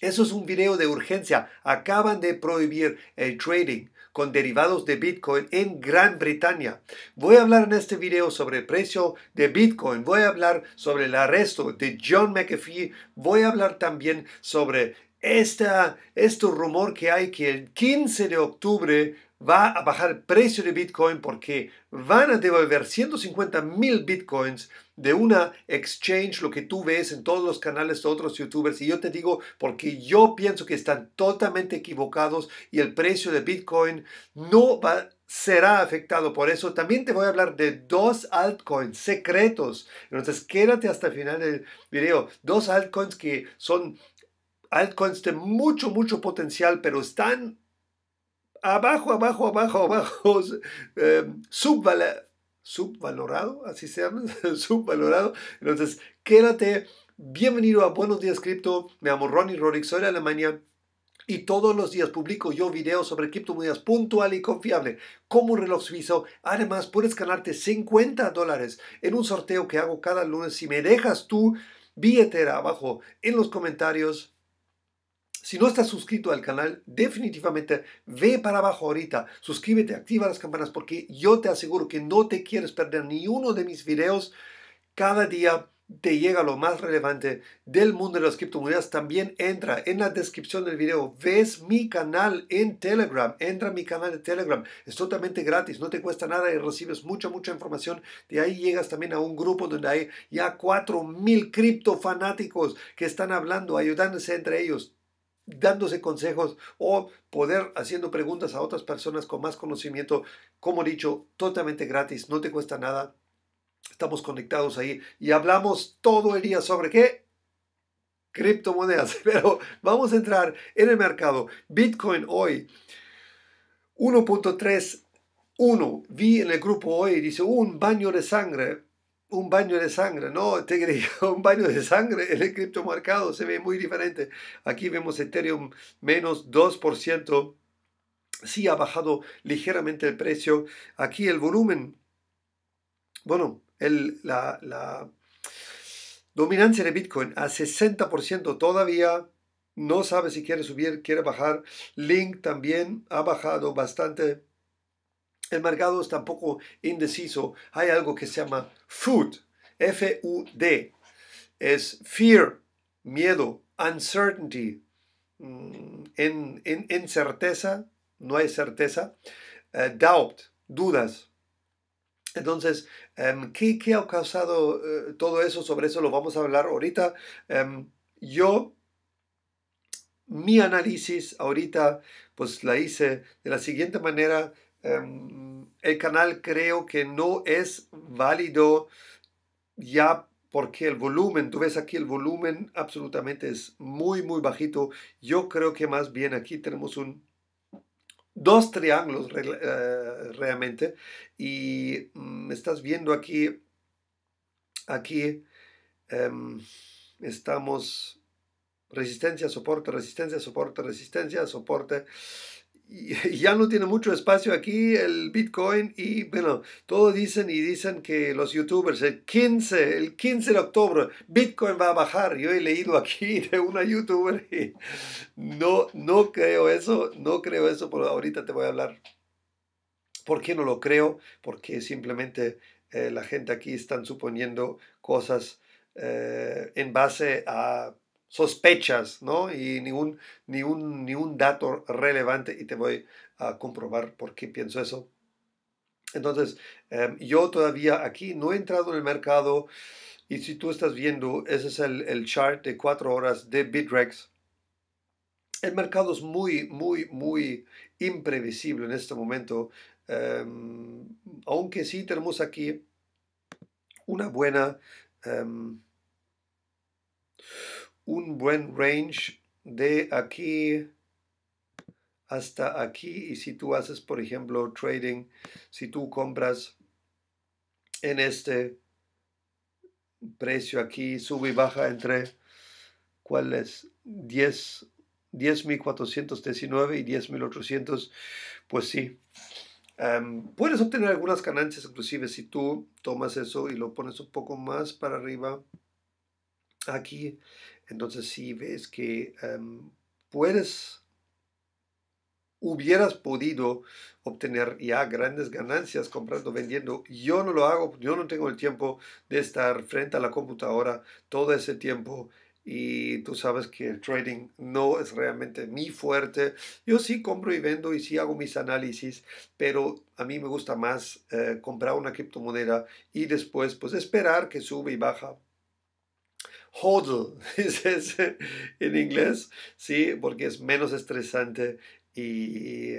Eso es un video de urgencia. Acaban de prohibir el trading con derivados de Bitcoin en Gran Bretaña. Voy a hablar en este video sobre el precio de Bitcoin. Voy a hablar sobre el arresto de John McAfee. Voy a hablar también sobre esta, este rumor que hay que el 15 de octubre va a bajar el precio de Bitcoin porque van a devolver 150 mil Bitcoins de una exchange lo que tú ves en todos los canales de otros youtubers y yo te digo porque yo pienso que están totalmente equivocados y el precio de Bitcoin no será afectado por eso. También te voy a hablar de dos altcoins secretos. Entonces quédate hasta el final del video. Dos altcoins que son altcoins de mucho, mucho potencial, pero están abajo, abajo, abajo, abajo, eh, subvalorado, así se llama, subvalorado. Entonces, quédate. Bienvenido a Buenos Días Cripto. Me llamo Ronnie Rorick, soy de Alemania. Y todos los días publico yo videos sobre criptomonedas puntual y confiable, como un reloj suizo. Además, puedes ganarte 50 dólares en un sorteo que hago cada lunes. Si me dejas tu billetera abajo en los comentarios, si no estás suscrito al canal, definitivamente ve para abajo ahorita, suscríbete, activa las campanas porque yo te aseguro que no te quieres perder ni uno de mis videos. Cada día te llega lo más relevante del mundo de las criptomonedas. También entra en la descripción del video, ves mi canal en Telegram, entra a mi canal de Telegram, es totalmente gratis, no te cuesta nada y recibes mucha, mucha información. De ahí llegas también a un grupo donde hay ya 4.000 criptofanáticos que están hablando, ayudándose entre ellos dándose consejos o poder haciendo preguntas a otras personas con más conocimiento, como he dicho, totalmente gratis, no te cuesta nada. Estamos conectados ahí y hablamos todo el día sobre qué? Criptomonedas. Pero vamos a entrar en el mercado. Bitcoin hoy 1.31. Vi en el grupo hoy, dice, un baño de sangre un baño de sangre, ¿no? Te creo, un baño de sangre en el criptomercado se ve muy diferente. Aquí vemos Ethereum menos 2%. Sí ha bajado ligeramente el precio. Aquí el volumen, bueno, el, la, la dominancia de Bitcoin a 60% todavía. No sabe si quiere subir, quiere bajar. Link también ha bajado bastante el mercado es tampoco indeciso. Hay algo que se llama food, F-U-D. Es fear, miedo, uncertainty, mm, en, en, no hay certeza, eh, doubt, dudas. Entonces, em, ¿qué, ha causado eh, todo eso? Sobre eso lo vamos a hablar ahorita. Em, yo, mi análisis ahorita, pues la hice de la siguiente manera. Em, el canal creo que no es válido ya porque el volumen, tú ves aquí el volumen absolutamente es muy, muy bajito. Yo creo que más bien aquí tenemos un dos triángulos eh, realmente y me mm, estás viendo aquí, aquí em, estamos resistencia, soporte, resistencia, soporte, resistencia, soporte. ya no tiene mucho espacio aquí el Bitcoin y bueno, todos dicen y dicen que los youtubers el 15, el 15 de octubre Bitcoin va a bajar. Yo he leído aquí de una youtuber y no, no creo eso, no creo eso, pero ahorita te voy a hablar. ¿Por qué no lo creo? Porque simplemente eh, la gente aquí están suponiendo cosas eh, en base a sospechas, ¿no? Y ningún, ningún, ningún dato relevante y te voy a comprobar por qué pienso eso. Entonces, em, yo todavía aquí no he entrado en el mercado y si tú estás viendo, ese es el, el chart de cuatro horas de Bitrex. El mercado es muy, muy, muy imprevisible en este momento, em, aunque sí tenemos aquí una buena... Eh, un buen range de aquí hasta aquí y si tú haces por ejemplo trading si tú compras en este precio aquí sube y baja entre cuál es 10 10.419 y 10.800 pues sí em, puedes obtener algunas ganancias inclusive si tú tomas eso y lo pones un poco más para arriba aquí entonces, si ves que em, puedes, hubieras podido obtener ya grandes ganancias comprando, vendiendo, yo no lo hago, yo no tengo el tiempo de estar frente a la computadora todo ese tiempo y tú sabes que el trading no es realmente mi fuerte. Yo sí compro y vendo y sí hago mis análisis, pero a mí me gusta más eh, comprar una criptomoneda y después pues esperar que sube y baja hodl, dices en inglés, ¿sí? Porque es menos estresante y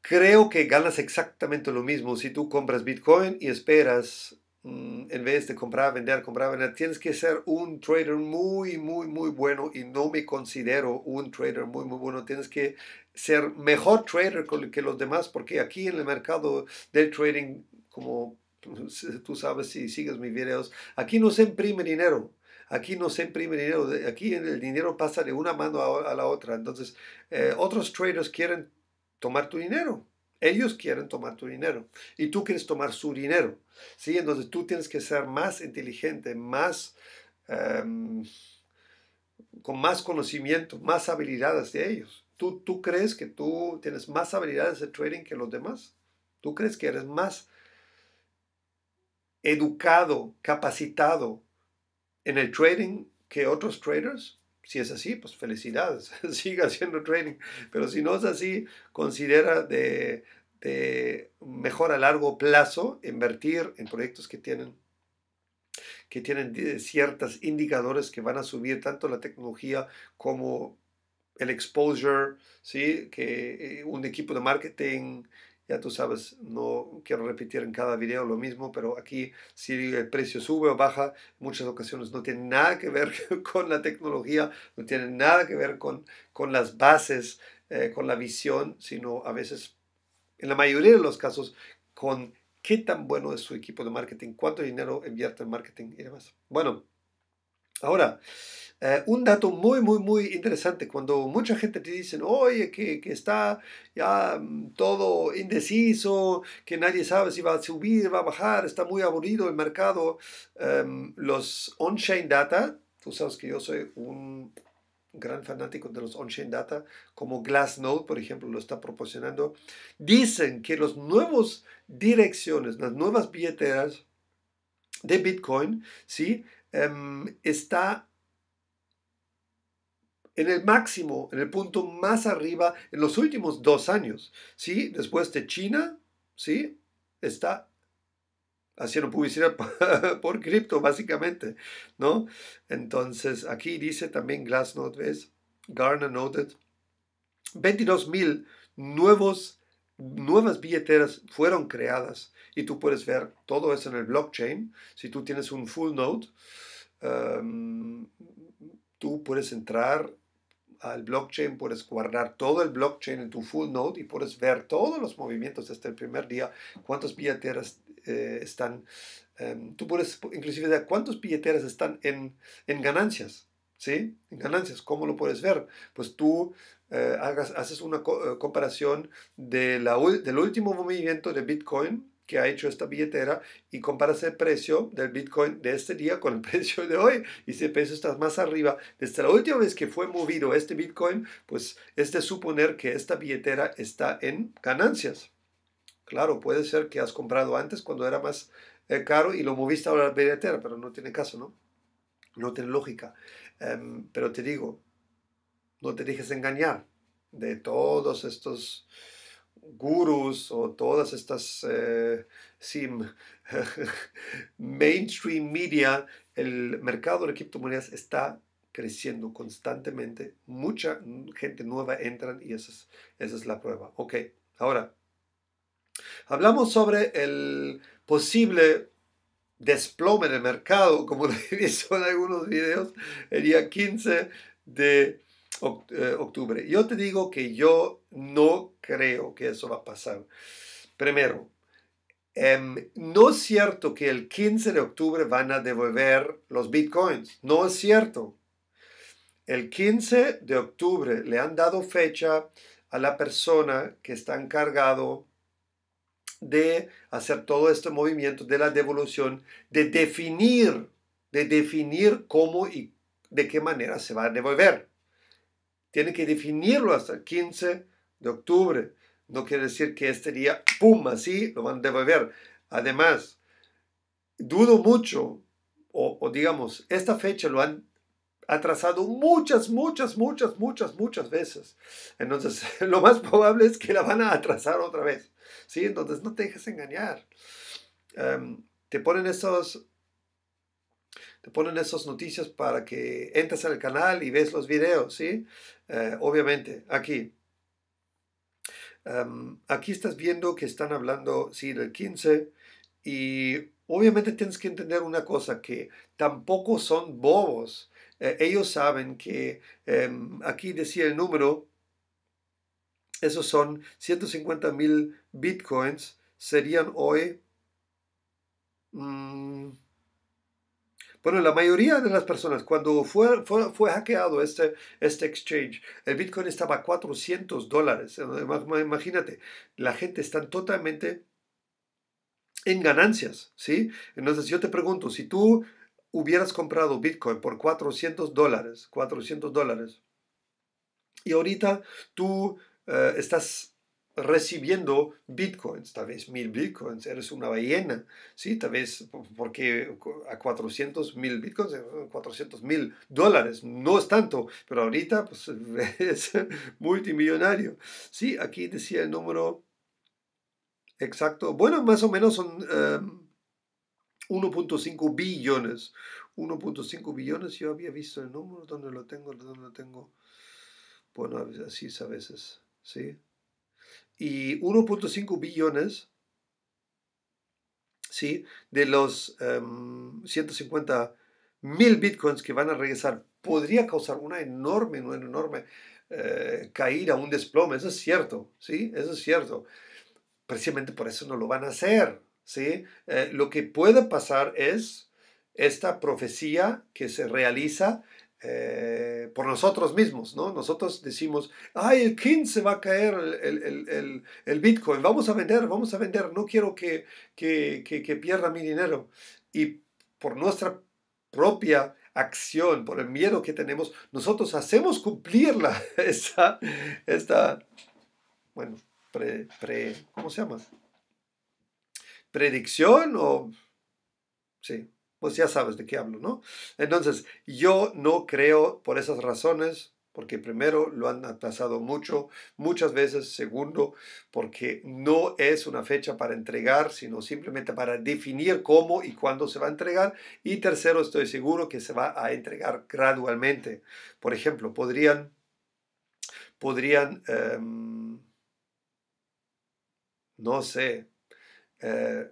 creo que ganas exactamente lo mismo si tú compras Bitcoin y esperas mm, en vez de comprar, vender, comprar, vender, tienes que ser un trader muy, muy, muy bueno y no me considero un trader muy, muy bueno. Tienes que ser mejor trader que los demás porque aquí en el mercado del trading, como tú sabes si sigues mis videos, aquí no se imprime dinero. Aquí no se imprime dinero, aquí el dinero pasa de una mano a, la otra. Entonces, eh, otros traders quieren tomar tu dinero. Ellos quieren tomar tu dinero y tú quieres tomar su dinero. Entonces tú tienes que ser más inteligente, más, em, con más conocimiento, más habilidades de ellos. ¿Tú, ¿Tú crees que tú tienes más habilidades de trading que los demás? ¿Tú crees que eres más educado, capacitado en el trading que otros traders? Si es así, pues felicidades, siga haciendo trading. Pero si no es así, considera de, de mejor a largo plazo invertir en proyectos que tienen que tienen eh, ciertos indicadores que van a subir tanto la tecnología como el exposure, ¿sí? que eh, un equipo de marketing ya tú sabes, no quiero repetir en cada video lo mismo, pero aquí si el precio sube o baja, muchas ocasiones no tiene nada que ver con la tecnología, no tiene nada que ver con, con las bases, eh, con la visión, sino a veces, en la mayoría de los casos, con qué tan bueno es su equipo de marketing, cuánto dinero invierte en marketing y demás. Bueno, ahora... Eh, un dato muy, muy, muy interesante, cuando mucha gente te dice, oye, que, está ya mm, todo indeciso, que nadie sabe si va a subir, va a bajar, está muy aburrido el mercado, em, los on-chain data, tú sabes que yo soy un gran fanático de los on-chain data, como Glassnode, por ejemplo, lo está proporcionando, dicen que las nuevas direcciones, las nuevas billeteras de Bitcoin, ¿sí? Em, está en el máximo, en el punto más arriba en los últimos dos años. ¿sí? Después de China, ¿sí? está haciendo publicidad por cripto, básicamente. ¿no? Entonces, aquí dice también Glassnode, ¿ves? Garner noted. 22.000 nuevos nuevas billeteras fueron creadas y tú puedes ver todo eso en el blockchain. Si tú tienes un full node, em, tú puedes entrar al blockchain, puedes guardar todo el blockchain en tu full node y puedes ver todos los movimientos desde el primer día, cuántas billeteras eh, están, em, tú puedes inclusive ver cuántas billeteras están en, en, ganancias, ¿sí? En ganancias, ¿cómo lo puedes ver? Pues tú eh, hagas, haces una eh, comparación de la, del último movimiento de Bitcoin que ha hecho esta billetera y comparas el precio del Bitcoin de este día con el precio de hoy. Y si el precio está más arriba desde la última vez que fue movido este Bitcoin, pues es de suponer que esta billetera está en ganancias. Claro, puede ser que has comprado antes cuando era más eh, caro y lo moviste ahora a la billetera, pero no tiene caso, ¿no? No tiene lógica. Em, pero te digo, no te dejes engañar de todos estos gurus o todas estas eh, mainstream media, el mercado de criptomonedas está creciendo constantemente. Mucha gente nueva entra y esa es, esa es la prueba. Ok, ahora, hablamos sobre el posible desplome del mercado, como lo he en algunos videos, el día 15 de eh, octubre. Yo te digo que yo no creo que eso va a pasar. Primero, em, no es cierto que el 15 de octubre van a devolver los bitcoins. No es cierto. El 15 de octubre le han dado fecha a la persona que está encargado de hacer todo este movimiento de la devolución, de definir, de definir cómo y de qué manera se va a devolver. Tienen que definirlo hasta el 15 de octubre. No quiere decir que este día, ¡pum!, así lo van a devolver. Además, dudo mucho, o, digamos, esta fecha lo han atrasado muchas, muchas, muchas, muchas, muchas veces. Entonces, lo más probable es que la van a atrasar otra vez. ¿sí? Entonces, no te dejes engañar. Em, te ponen esos te ponen esas noticias para que entres al canal y veas los videos, ¿sí? Eh, obviamente, aquí. Em, aquí estás viendo que están hablando, sí, del 15 y obviamente tienes que entender una cosa, que tampoco son bobos. Eh, ellos saben que em, aquí decía el número, esos son 150 mil bitcoins, serían hoy... Mm, bueno, la mayoría de las personas, cuando fue, fue, hackeado este, este exchange, el Bitcoin estaba a 400 dólares. Eh, imagínate, la gente está totalmente en ganancias, ¿sí? Entonces yo te pregunto, si tú hubieras comprado Bitcoin por 400 dólares, 400 dólares, y ahorita tú eh, estás recibiendo bitcoins, tal vez mil bitcoins, eres una ballena, ¿sí? Tal vez porque a 400 mil bitcoins, 400 mil dólares, no es tanto, pero ahorita pues es multimillonario, ¿sí? Aquí decía el número exacto, bueno, más o menos son 1.5 em, billones, 1.5 billones, yo había visto el número, donde lo tengo? ¿Dónde lo tengo? Bueno, así es a veces, ¿sí? y 1.5 billones ¿sí? de los 150 em, mil bitcoins que van a regresar podría causar una enorme, una enorme eh, caída, un desplome, eso es cierto, ¿sí? Eso es cierto. Precisamente por eso no lo van a hacer, ¿sí? Eh, lo que puede pasar es esta profecía que se realiza eh, por nosotros mismos, ¿no? Nosotros decimos, ay, el 15 va a caer el, el, el, el Bitcoin, vamos a vender, vamos a vender, no quiero que, que, que, que pierda mi dinero. Y por nuestra propia acción, por el miedo que tenemos, nosotros hacemos cumplirla, esta, esta bueno, pre, pre, ¿cómo se llama? Predicción o, sí, pues ya sabes de qué hablo, ¿no? Entonces, yo no creo por esas razones, porque primero lo han atrasado mucho, muchas veces, segundo, porque no es una fecha para entregar, sino simplemente para definir cómo y cuándo se va a entregar, y tercero, estoy seguro que se va a entregar gradualmente. Por ejemplo, podrían, podrían, em, no sé, eh,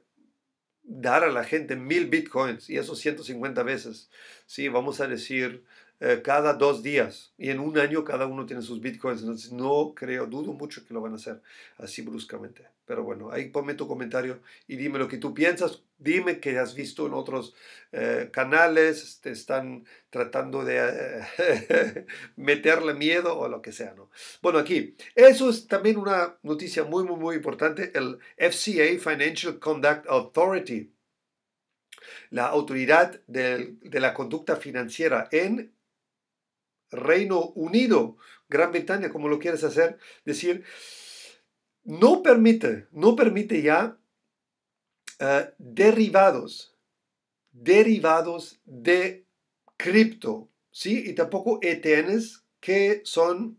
dar a la gente mil bitcoins y eso 150 veces. Sí, vamos a decir eh, cada dos días y en un año cada uno tiene sus bitcoins. Entonces no creo, dudo mucho que lo van a hacer así bruscamente. Pero bueno, ahí ponme tu comentario y dime lo que tú piensas. Dime que has visto en otros eh, canales, te este, están tratando de eh, meterle miedo o lo que sea, ¿no? Bueno, aquí, eso es también una noticia muy, muy, muy importante. El FCA, Financial Conduct Authority, la autoridad de, de la conducta financiera en Reino Unido, Gran Bretaña, como lo quieres hacer, decir no permite, no permite ya eh, derivados, derivados de cripto, ¿sí? Y tampoco ETNs que son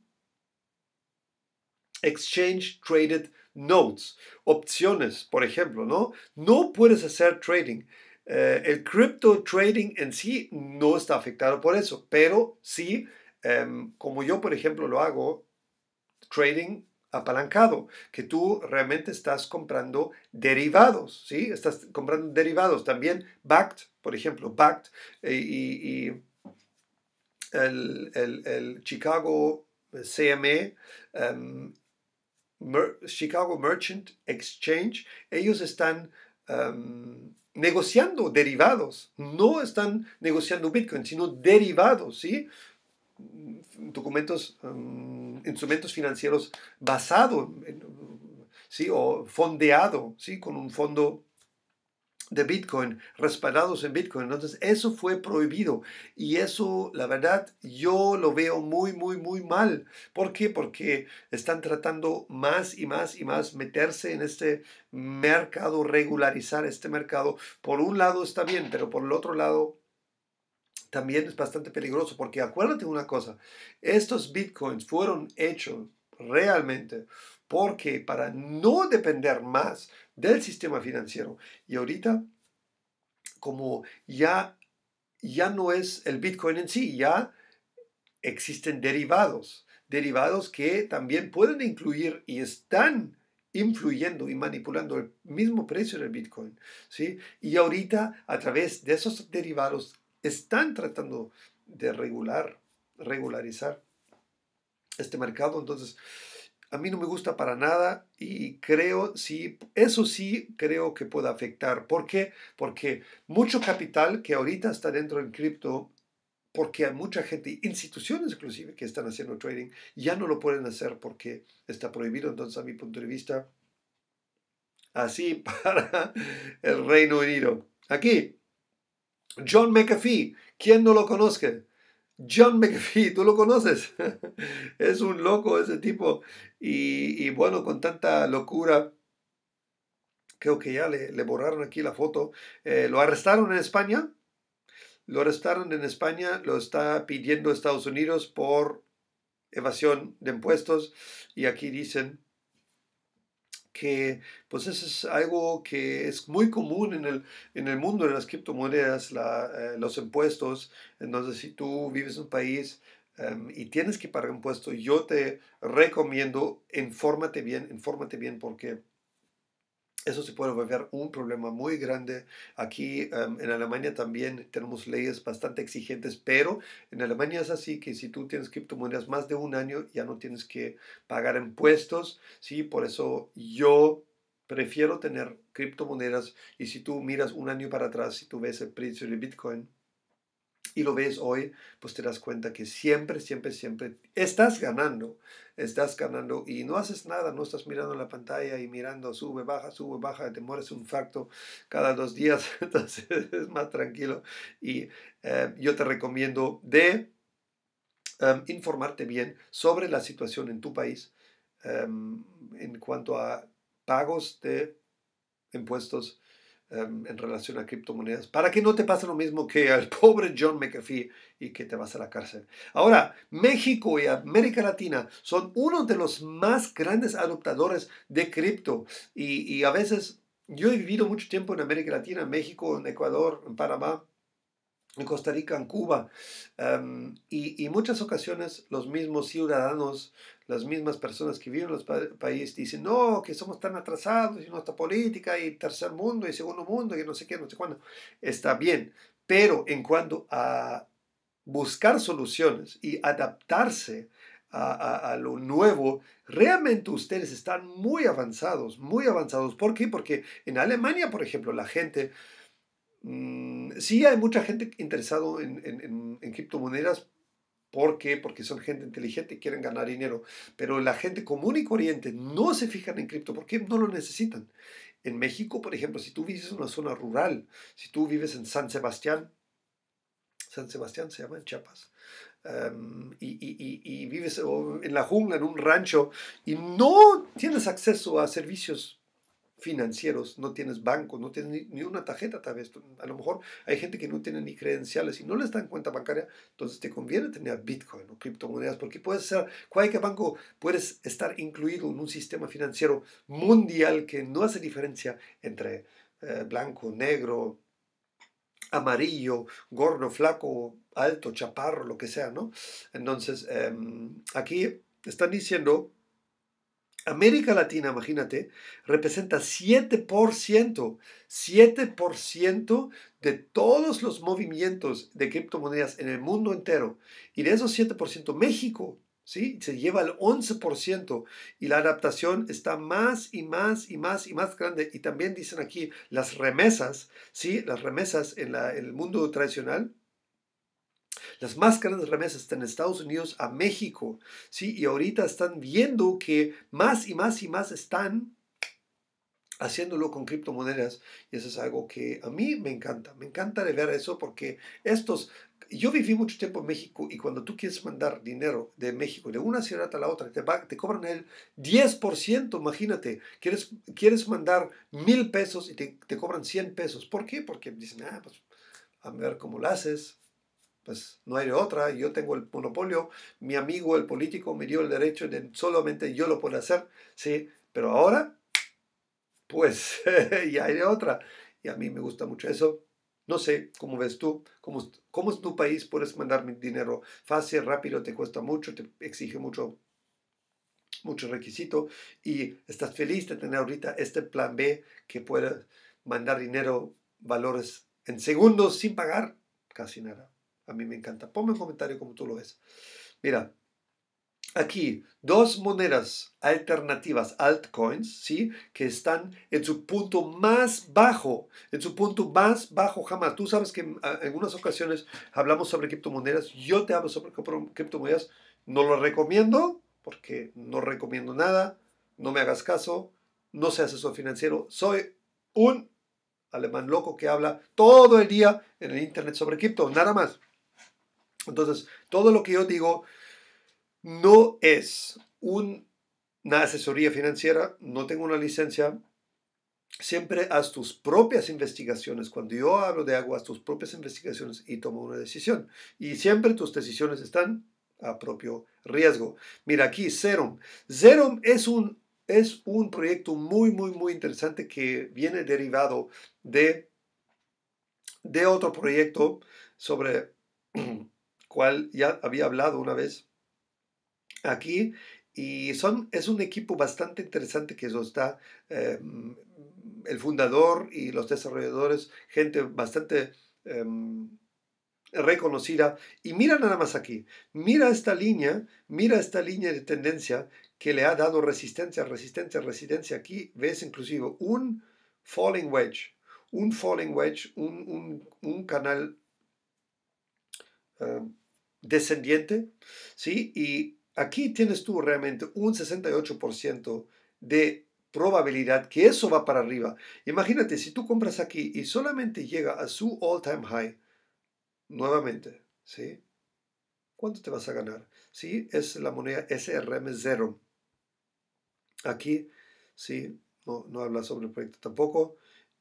Exchange Traded Notes, opciones, por ejemplo, ¿no? No puedes hacer trading. Eh, el crypto trading en sí no está afectado por eso, pero sí, em, como yo, por ejemplo, lo hago, trading apalancado, que tú realmente estás comprando derivados, ¿sí? Estás comprando derivados. También BACT, por ejemplo, BACT eh, y, el, Chicago eh, CME, e, em, Chicago Merchant Exchange, ellos están... Em, negociando derivados, no están negociando Bitcoin, sino derivados, ¿sí? documentos, em, instrumentos financieros basado, ¿sí? o fondeado, ¿sí? con un fondo de Bitcoin, respaldados en Bitcoin. Entonces, eso fue prohibido. Y eso, la verdad, yo lo veo muy, muy, muy mal. ¿Por qué? Porque están tratando más y más y más meterse en este mercado, regularizar este mercado. Por un lado está bien, pero por el otro lado también es bastante peligroso, porque acuérdate una cosa, estos bitcoins fueron hechos realmente porque para no depender más del sistema financiero, y ahorita como ya, ya no es el bitcoin en sí, ya existen derivados, derivados que también pueden incluir y están influyendo y manipulando el mismo precio del Bitcoin. ¿sí? Y ahorita, a través de esos derivados, están tratando de regular, regularizar este mercado. Entonces, a mí no me gusta para nada y creo, sí, eso sí creo que puede afectar. ¿Por qué? Porque mucho capital que ahorita está dentro en cripto, porque hay mucha gente, instituciones inclusive que están haciendo trading, ya no lo pueden hacer porque está prohibido. Entonces, a mi punto de vista, así para el Reino Unido. Aquí, John McAfee, ¿quién no lo conoce? John McAfee, tú lo conoces. es un loco ese tipo. Y, bueno, con tanta locura, creo que ya le, borraron aquí la foto. Eh, lo arrestaron en España. Lo arrestaron en España. Lo está pidiendo Estados Unidos por evasión de impuestos. Y aquí dicen que pues eso es algo que es muy común en el, en el mundo de las criptomonedas, la, eh, los impuestos. Entonces, si tú vives en un país em, y tienes que pagar impuestos, yo te recomiendo, infórmate bien, infórmate bien porque eso se puede volver un problema muy grande. Aquí em, en Alemania también tenemos leyes bastante exigentes, pero en Alemania es así que si tú tienes criptomonedas más de un año ya no tienes que pagar impuestos. Sí, por eso yo prefiero tener criptomonedas y si tú miras un año para atrás, si tú ves el precio de Bitcoin, y lo ves hoy, pues te das cuenta que siempre, siempre, siempre estás ganando, estás ganando y no haces nada, no estás mirando la pantalla y mirando sube, baja, sube, baja, te mueres un facto cada dos días, entonces es más tranquilo. Y eh, yo te recomiendo de em, informarte bien sobre la situación en tu país em, en cuanto a pagos de impuestos Em, en relación a criptomonedas, para que no te pase lo mismo que al pobre John McAfee y que te vas a la cárcel. Ahora, México y América Latina son uno de los más grandes adoptadores de cripto y, a veces yo he vivido mucho tiempo en América Latina, en México, en Ecuador, en Panamá, en Costa Rica, en Cuba. Em, y, y muchas ocasiones los mismos ciudadanos las mismas personas que viven en los países dicen, no, que somos tan atrasados y nuestra política y tercer mundo y segundo mundo y no sé qué, no sé cuándo. Está bien, pero en cuanto a buscar soluciones y adaptarse a, a, lo nuevo, realmente ustedes están muy avanzados, muy avanzados. ¿Por qué? Porque en Alemania, por ejemplo, la gente, mm, sí hay mucha gente interesada en, en, en, en criptomonedas ¿Por qué? Porque son gente inteligente y quieren ganar dinero. Pero la gente común y corriente no se fijan en cripto porque no lo necesitan. En México, por ejemplo, si tú vives en una zona rural, si tú vives en San Sebastián, San Sebastián se llama en Chiapas, em, y, y, vives en la jungla, en un rancho, y no tienes acceso a servicios financieros, no tienes banco, no tienes ni, una tarjeta tal vez. A lo mejor hay gente que no tiene ni credenciales y no les dan cuenta bancaria, entonces te conviene tener Bitcoin o criptomonedas porque puedes ser, cualquier banco puedes estar incluido en un sistema financiero mundial que no hace diferencia entre eh, blanco, negro, amarillo, gordo, flaco, alto, chaparro, lo que sea, ¿no? Entonces, em, aquí están diciendo América Latina, imagínate, representa 7%, 7% de todos los movimientos de criptomonedas en el mundo entero. Y de esos 7%, México, ¿sí? Se lleva el 11% y la adaptación está más y más y más y más grande. Y también dicen aquí las remesas, ¿sí? Las remesas en, en el mundo tradicional las más grandes remesas están en Estados Unidos a México, ¿sí? Y ahorita están viendo que más y más y más están haciéndolo con criptomonedas y eso es algo que a mí me encanta, me encanta de ver eso porque estos, yo viví mucho tiempo en México y cuando tú quieres mandar dinero de México de una ciudad a la otra, te, te cobran el 10%, imagínate, quieres, quieres mandar mil pesos y te, te, cobran 100 pesos, ¿por qué? Porque dicen, ah, pues a ver cómo lo haces, pues no hay otra, yo tengo el monopolio, mi amigo el político me dio el derecho de solamente yo lo puedo hacer, sí, pero ahora, pues ya hay otra. Y a mí me gusta mucho eso. No sé, ¿cómo ves tú? ¿Cómo, ¿Cómo es tu país? Puedes mandar dinero fácil, rápido, te cuesta mucho, te exige mucho mucho requisito y estás feliz de tener ahorita este plan B que puede mandar dinero, valores en segundos sin pagar casi nada. A mí me encanta. Ponme un comentario como tú lo ves. Mira, aquí dos monedas alternativas, altcoins, ¿sí? que están en su punto más bajo, en su punto más bajo jamás. Tú sabes que en algunas ocasiones hablamos sobre criptomonedas, yo te hablo sobre criptomonedas, no lo recomiendo porque no recomiendo nada, no me hagas caso, no seas asesor financiero, soy un alemán loco que habla todo el día en el internet sobre cripto, nada más. Entonces, todo lo que yo digo no es una asesoría financiera, no tengo una licencia. Siempre haz tus propias investigaciones. Cuando yo hablo de agua, haz tus propias investigaciones y toma una decisión. Y siempre tus decisiones están a propio riesgo. Mira aquí, Serum. Serum es un, es un proyecto muy, muy, muy interesante que viene derivado de, de otro proyecto sobre cual ya había hablado una vez aquí. Y son, es un equipo bastante interesante que eso está em, el fundador y los desarrolladores, gente bastante em, reconocida. Y mira nada más aquí, mira esta línea, mira esta línea de tendencia que le ha dado resistencia, resistencia, resistencia. Aquí ves inclusive un falling wedge, un falling wedge, un, un, un canal... Em, descendiente, ¿sí? Y aquí tienes tú realmente un 68% de probabilidad que eso va para arriba. Imagínate, si tú compras aquí y solamente llega a su all-time high, nuevamente, ¿sí? ¿Cuánto te vas a ganar? ¿Sí? Es la moneda SRM0. Aquí, ¿sí? No, no habla sobre el proyecto tampoco.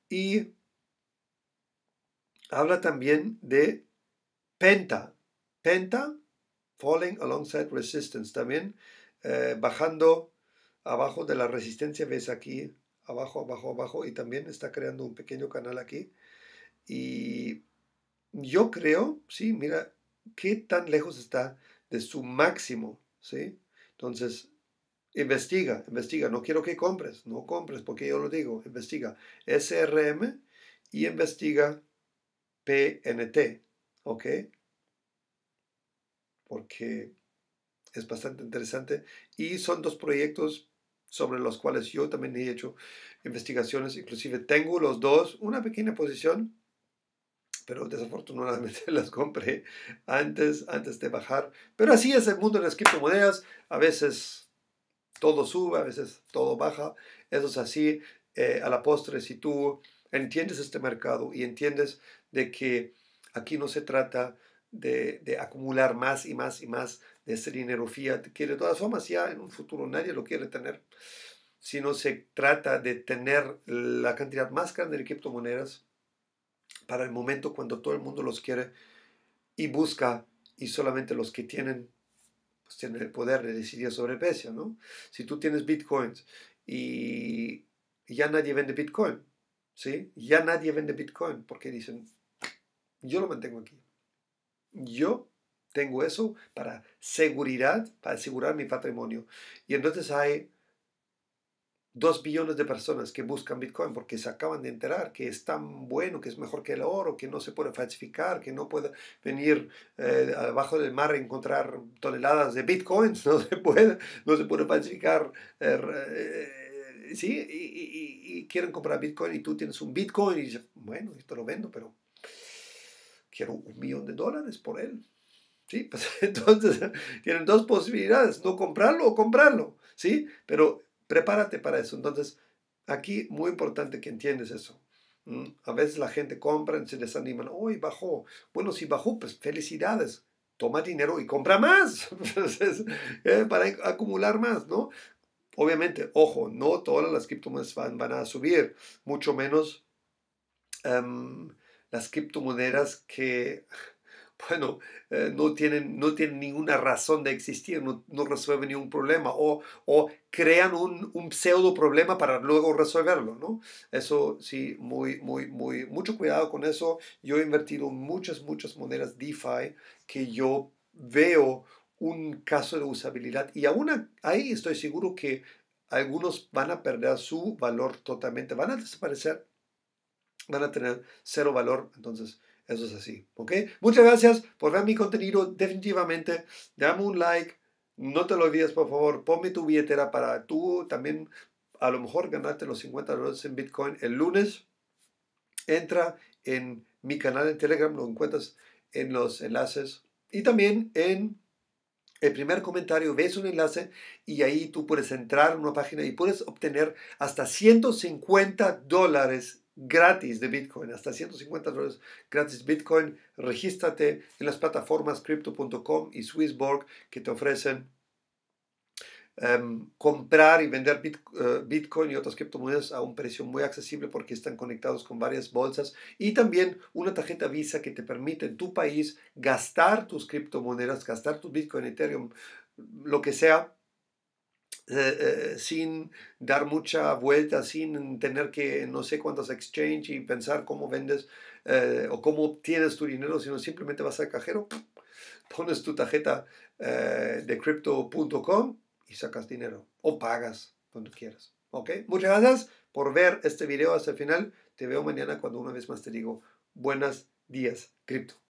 Y habla también de Penta. Penta, falling alongside resistance, también eh, bajando abajo de la resistencia, ves aquí, abajo, abajo, abajo, y también está creando un pequeño canal aquí. Y yo creo, sí, mira, qué tan lejos está de su máximo, ¿sí? Entonces, investiga, investiga, no quiero que compres, no compres, porque yo lo digo, investiga SRM y investiga PNT, ¿ok? porque es bastante interesante y son dos proyectos sobre los cuales yo también he hecho investigaciones, inclusive tengo los dos, una pequeña posición, pero desafortunadamente las compré antes, antes de bajar. Pero así es el mundo de las criptomonedas, a veces todo sube, a veces todo baja, eso es así. Eh, a la postre, si tú entiendes este mercado y entiendes de que aquí no se trata de, acumular más y más y más de fiat que de todas formas ya en un futuro nadie lo quiere tener, si no se trata de tener la cantidad más grande de criptomonedas para el momento cuando todo el mundo los quiere y busca y solamente los que tienen pues tienen el poder de decidir sobre ¿no? Si tú tienes bitcoins y ya nadie vende bitcoin, ¿sí? Ya nadie vende bitcoin porque dicen, yo lo mantengo aquí. Yo tengo eso para seguridad, para asegurar mi patrimonio. Y entonces hay dos billones de personas que buscan Bitcoin porque se acaban de enterar que es tan bueno, que es mejor que el oro, que no se puede falsificar, que no puede venir eh, abajo del mar a encontrar toneladas de Bitcoins, no se puede, no se puede falsificar. Eh, eh, sí, y, y, quieren comprar Bitcoin y tú tienes un Bitcoin y dices, bueno, esto lo vendo, pero quiero un millón de dólares por él. ¿Sí? Pues, entonces tienen dos posibilidades, no comprarlo o comprarlo. ¿sí? Pero prepárate para eso. Entonces, aquí muy importante que entiendes eso. Mm, a veces la gente compra y se desaniman. Hoy oh, bajó. Bueno, si bajó, pues felicidades. Toma dinero y compra más entonces, pues, eh, para acumular más, ¿no? Obviamente, ojo, no todas las criptomonedas van, van a subir, mucho menos em, las criptomonedas que, bueno, eh, no, tienen, no tienen ninguna razón de existir, no, no resuelven ningún problema o, o crean un, un, pseudo problema para luego resolverlo, ¿no? Eso sí, muy, muy, muy, mucho cuidado con eso. Yo he invertido muchas, muchas monedas DeFi que yo veo un caso de usabilidad y aún ahí estoy seguro que algunos van a perder su valor totalmente, van a desaparecer van a tener cero valor. Entonces, eso es así. ¿Ok? Muchas gracias por ver mi contenido. Definitivamente, dame un like. No te lo olvides, por favor. Ponme tu billetera para tú también a lo mejor ganarte los 50 dólares en Bitcoin el lunes. Entra en mi canal en Telegram, lo encuentras en los enlaces. Y también en el primer comentario ves un enlace y ahí tú puedes entrar en una página y puedes obtener hasta 150 dólares gratis de Bitcoin, hasta 150 dólares gratis Bitcoin. Regístrate en las plataformas crypto.com y Swissborg que te ofrecen em, comprar y vender eh, Bitcoin y otras criptomonedas a un precio muy accesible porque están conectados con varias bolsas y también una tarjeta Visa que te permite en tu país gastar tus criptomonedas, gastar tu Bitcoin, Ethereum, lo que sea eh, eh, sin dar mucha vuelta, sin tener que no sé cuántas exchange y pensar cómo vendes eh, o cómo obtienes tu dinero, sino simplemente vas al cajero, pones tu tarjeta de crypto.com y sacas dinero o pagas cuando quieras. ¿Ok? Muchas gracias por ver este video hasta el final. Te veo mañana cuando una vez más te digo buenas días, cripto.